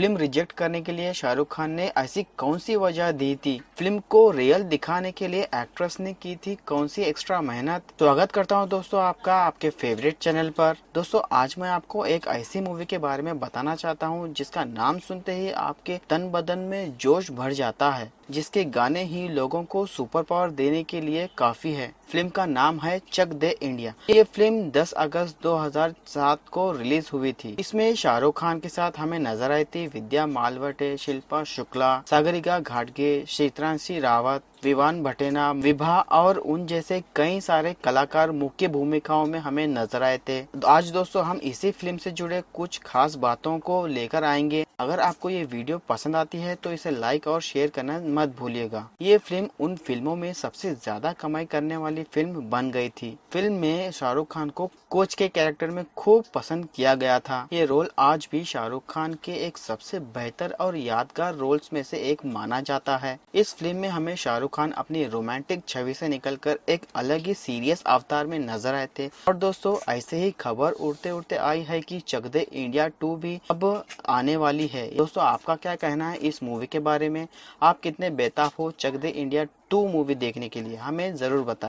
film reject करने के लिए शाहरुख खान ने ऐसी कौन सी वजह दी थी फिल्म को रियल दिखाने के लिए एक्ट्रेस ने की थी कौन सी एक्स्ट्रा मेहनत स्वागत करता हूँ दोस्तों आपका आपके फेवरेट चैनल पर दोस्तों आज मैं आपको एक ऐसी मूवी के बारे में बताना चाहता हूँ जिसका नाम सुनते ही आपके तन बदन में जोश भर जाता है जिसके गाने ही लोगों को सुपर पावर देने के लिए काफी है फिल्म का नाम है चक दे इंडिया ये फिल्म 10 अगस्त 2007 को रिलीज हुई थी इसमें शाहरुख खान के साथ हमें नजर आई थी विद्या मालवटे शिल्पा शुक्ला सागरिका घाटगे शीतरांशी रावत विवान भटेना विभा और उन जैसे कई सारे कलाकार मुख्य भूमिकाओं में हमें नजर आए थे आज दोस्तों हम इसी फिल्म से जुड़े कुछ खास बातों को लेकर आएंगे अगर आपको ये वीडियो पसंद आती है तो इसे लाइक और शेयर करना मत भूलिएगा ये फिल्म उन फिल्मों में सबसे ज्यादा कमाई करने वाली फिल्म बन गई थी फिल्म में शाहरुख खान को कोच के कैरेक्टर में खूब पसंद किया गया था ये रोल आज भी शाहरुख खान के एक सबसे बेहतर और यादगार रोल्स में से एक माना जाता है इस फिल्म में हमें शाहरुख शाहरुख खान अपनी रोमांटिक छवि से निकलकर एक अलग ही सीरियस अवतार में नजर आए थे और दोस्तों ऐसे ही खबर उड़ते उड़ते आई है कि चकदे इंडिया टू भी अब आने वाली है दोस्तों आपका क्या कहना है इस मूवी के बारे में आप कितने बेताब हो चकदे इंडिया टू मूवी देखने के लिए हमें जरूर बताए